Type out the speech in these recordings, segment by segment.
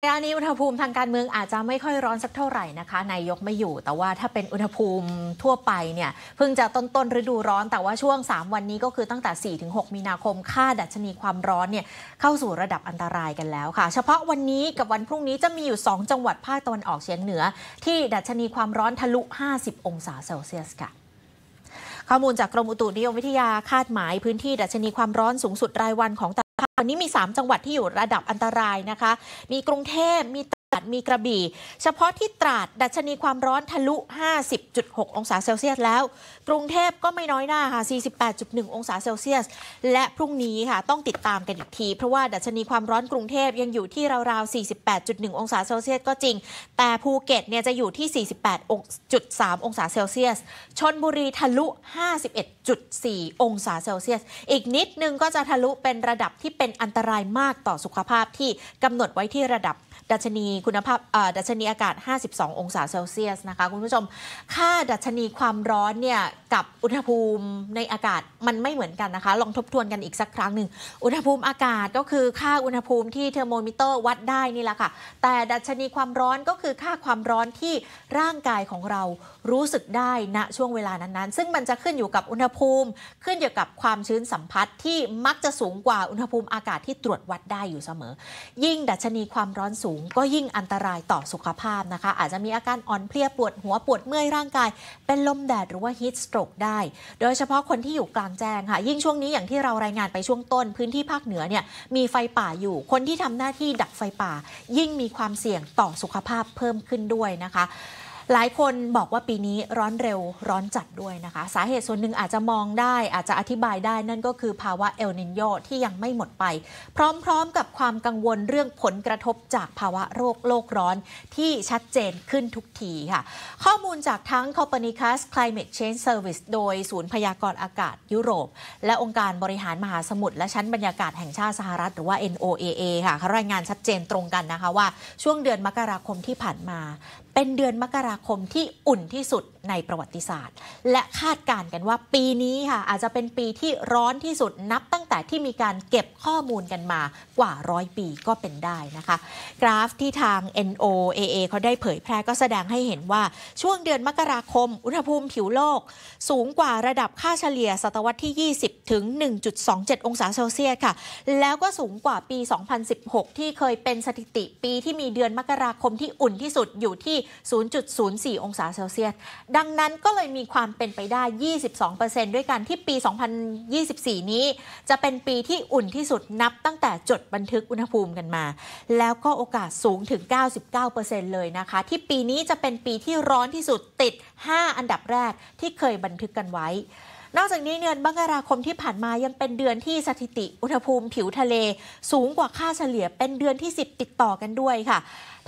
ระยะนี้ อุณหภูมิทางการเมืองอาจจะไม่ค่อยร้อนสักเท่าไหร่นะคะนายกไม่อยู่แต่ว่าถ้าเป็นอุณหภูมิทั่วไปเนี่ยเพิ่งจะต้นต้นฤดูร้อนแต่ว่าช่วง 3 วันนี้ก็คือตั้งแต่4-6 มีนาคม ค่าดัชนีความร้อนเนี่ยเข้าสู่ระดับอันตรายกันแล้วค่ะ เฉพาะวันนี้กับวันพรุ่งนี้จะมีอยู่ 2 จังหวัดภาคตะวันออกเฉียงเหนือ ที่ดัชนีความร้อนทะลุ 50 องศาเซลเซียสค่ะข้อมูลจากกรมอุตุนิยมวิทยาคาดหมายพื้นที่ดัชนีความร้อนสูงสุดรายวันของค่ะวันนี้มี 3 จังหวัดที่อยู่ระดับอันตรายนะคะ มีกรุงเทพมีตราด มีกระบี่ เฉพาะที่ตราดดัชนีความร้อนทะลุ 50.6 องศาเซลเซียส แล้ว กรุงเทพก็ไม่น้อยหน้าค่ะ 48.1 องศาเซลเซียส และพรุ่งนี้ค่ะต้องติดตามกันอีกที เพราะว่า ดัชนีความร้อนกรุงเทพยังอยู่ที่ราวๆ 48.1 องศาเซลเซียสก็จริง แต่ภูเก็ตเนี่ยจะอยู่ที่ 48.3 องศาเซลเซียส ชนบุรีทะลุ 51 7.4องศาเซลเซียส อีกนิดนึงก็จะทะลุเป็นระดับที่เป็นอันตรายมากต่อสุขภาพที่กำหนดไว้ที่ระดับดัชนีคุณภาพดัชนีอากาศ 52 องศาเซลเซียสนะคะคุณผู้ชม ค่าดัชนีความร้อนเนี่ยกับอุณหภูมิในอากาศมันไม่เหมือนกันนะคะ ลองทบทวนกันอีกสักครั้งหนึ่ง อุณหภูมิอากาศก็คือค่าอุณหภูมิที่เทอร์โมมิเตอร์วัดได้นี่แหละค่ะแต่ดัชนีความร้อนก็คือค่าความร้อนที่ร่างกายของเรารู้สึกได้ณช่วงเวลานั้นๆ ซึ่งมันจะขึ้นอยู่กับอุณหภูมิ ขึ้นอยู่กับความชื้นสัมผัสที่มักจะสูงกว่าอุณหภูมิอากาศที่ตรวจวัดได้อยู่เสมอ ยิ่งดัชนีความร้อนสูง ก็ยิ่งอันตรายต่อสุขภาพนะคะ อาจจะมีอาการอ่อนเพลียปวดหัวปวดเมื่อยร่างกาย เป็นลมแดดหรือว่าฮีทสโตรกได้ โดยเฉพาะคนที่อยู่กลางแจ้งค่ะ ยิ่งช่วงนี้อย่างที่เรารายงานไปช่วงต้น พื้นที่ภาคเหนือเนี่ยมีไฟป่าอยู่ คนที่ทำหน้าที่ดับไฟป่า ยิ่งมีความเสี่ยงต่อสุขภาพเพิ่มขึ้นด้วยนะคะหลายคนบอกว่าปีนี้ร้อนเร็วร้อนจัดด้วยนะคะ สาเหตุส่วนหนึ่งอาจจะมองได้อาจจะอธิบายได้นั่นก็คือภาวะเอลนินโยที่ยังไม่หมดไป พร้อมๆกับความกังวลเรื่องผลกระทบจากภาวะโรคโลกร้อนที่ชัดเจนขึ้นทุกทีค่ะ ข้อมูลจากทั้ง c o p e r n i c u s Climate Change Service โดยศูนย์พยากรณ์อากาศยุโรป และองค์การบริหารมหาสมุทรและชั้นบรรยากาศแห่งชาติสหรัฐหรือว่า NOAA ค่ะรายงานชัดเจนตรงกันนะคะว่า ช่วงเดือนมกราคมที่ผ่านมาเป็นเดือนมกราคมที่อุ่นที่สุดในประวัติศาสตร์ และคาดการณ์กันว่าปีนี้ค่ะอาจจะเป็นปีที่ร้อนที่สุดนับตั้งแต่ที่มีการเก็บข้อมูลกันมากว่าร้อยปีก็เป็นได้นะคะ กราฟที่ทาง NOAA เขาได้เผยแพร่ก็แสดงให้เห็นว่า ช่วงเดือนมกราคม อุณหภูมิผิวโลก สูงกว่าระดับค่าเฉลี่ย ศตวรรษที่ 20 ถึง 1.27 องศาเซลเซียสค่ะ แล้วก็สูงกว่าปี 2016 ที่เคยเป็นสถิติปีที่มีเดือนมกราคมที่อุ่นที่สุดอยู่ที่0.04 องศาเซลเซียสดังนั้นก็เลยมีความเป็นไปได้22%ด้วยกัน ที่ปี 2024 นี้ จะเป็นปีที่อุ่นที่สุดนับตั้งแต่จดบันทึกอุณหภูมิกันมา แล้วก็โอกาสสูงถึง 99%เลยนะคะ ที่ปีนี้จะเป็นปีที่ร้อนที่สุดติด 5 อันดับแรก ที่เคยบันทึกกันไว้นอกจากนี้เดือนมกราคมที่ผ่านมายังเป็นเดือนที่สถิติอุณหภูมิผิวทะเล สูงกว่าค่าเฉลี่ยเป็นเดือนที่ 10 ติดต่อกันด้วยค่ะ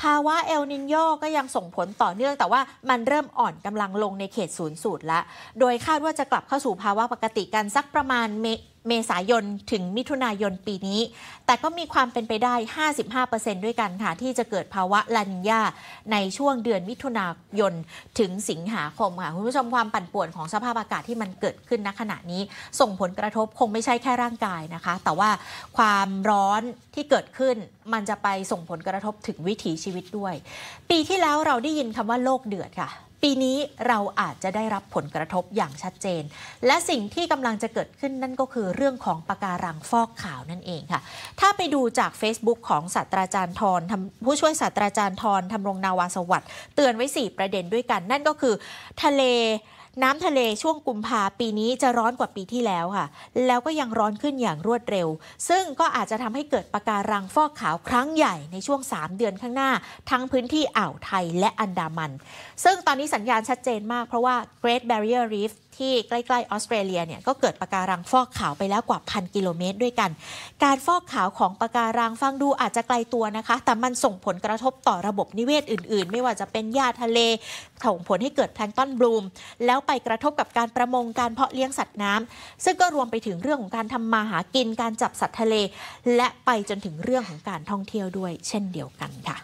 ภาวะเอลนินโยก็ยังส่งผลต่อเนื่องแต่ว่ามันเริ่มอ่อนกำลังลงในเขตศูนย์สูตรละโดยคาดว่าจะกลับเข้าสู่ภาวะปกติกันสักประมาณเมเมษายนถึงมิถุนายนปีนี้ แต่ก็มีความเป็นไปได้ 55%ด้วยกันค่ะ ที่จะเกิดภาวะลานยญาในช่วงเดือนมิถุนายนถึงสิงหาคมค่ะ คุณผู้ชมความปั่นป่วนของสภาพอากาศที่มันเกิดขึ้นณขณะนี้ ส่งผลกระทบคงไม่ใช่แค่ร่างกายนะคะ แต่ว่าความร้อนที่เกิดขึ้น มันจะไปส่งผลกระทบถึงวิถีชีวิตด้วย ปีที่แล้วเราได้ยินคำว่าโลกเดือดค่ะปีนี้เราอาจจะได้รับผลกระทบอย่างชัดเจน และสิ่งที่กำลังจะเกิดขึ้นนั่นก็คือเรื่องของปะการังฟอกขาวนั่นเองค่ะ ถ้าไปดูจาก Facebook ของศาสตราจารย์ทรผู้ช่วยศาสตราจารย์ทรทำรงนาวาสวัสด์เตือนไว้4ประเด็นด้วยกัน นั่นก็คือทะเลน้ำทะเลช่วงกุมภาปีนี้จะร้อนกว่าปีที่แล้วค่ะ แล้วก็ยังร้อนขึ้นอย่างรวดเร็ว ซึ่งก็อาจจะทำให้เกิดปะการังฟอกขาวครั้งใหญ่ในช่วง 3 เดือนข้างหน้า ทั้งพื้นที่อ่าวไทยและอันดามัน ซึ่งตอนนี้สัญญาณชัดเจนมากเพราะว่า Great Barrier Reef ที่ใกล้ๆออสเตรเลีย เนี่ยก็เกิดปะการังฟอกขาวไปแล้วกว่าพันกิโลเมตรด้วยกัน การฟอกขาวของปะการังฟังดูอาจจะไกลตัวนะคะ แต่มันส่งผลกระทบต่อระบบนิเวศอื่น ๆ ไม่ว่าจะเป็นหญ้าทะเลส่งผลให้เกิดแพลงต้นบลูม แล้วไปกระทบกับการประมงการเพาะเลี้ยงสัตว์น้ำ ซึ่งก็รวมไปถึงเรื่องของการทำมาหากินการจับสัตว์ทะเล และไปจนถึงเรื่องของการท่องเที่ยวด้วย เช่นเดียวกันค่ะ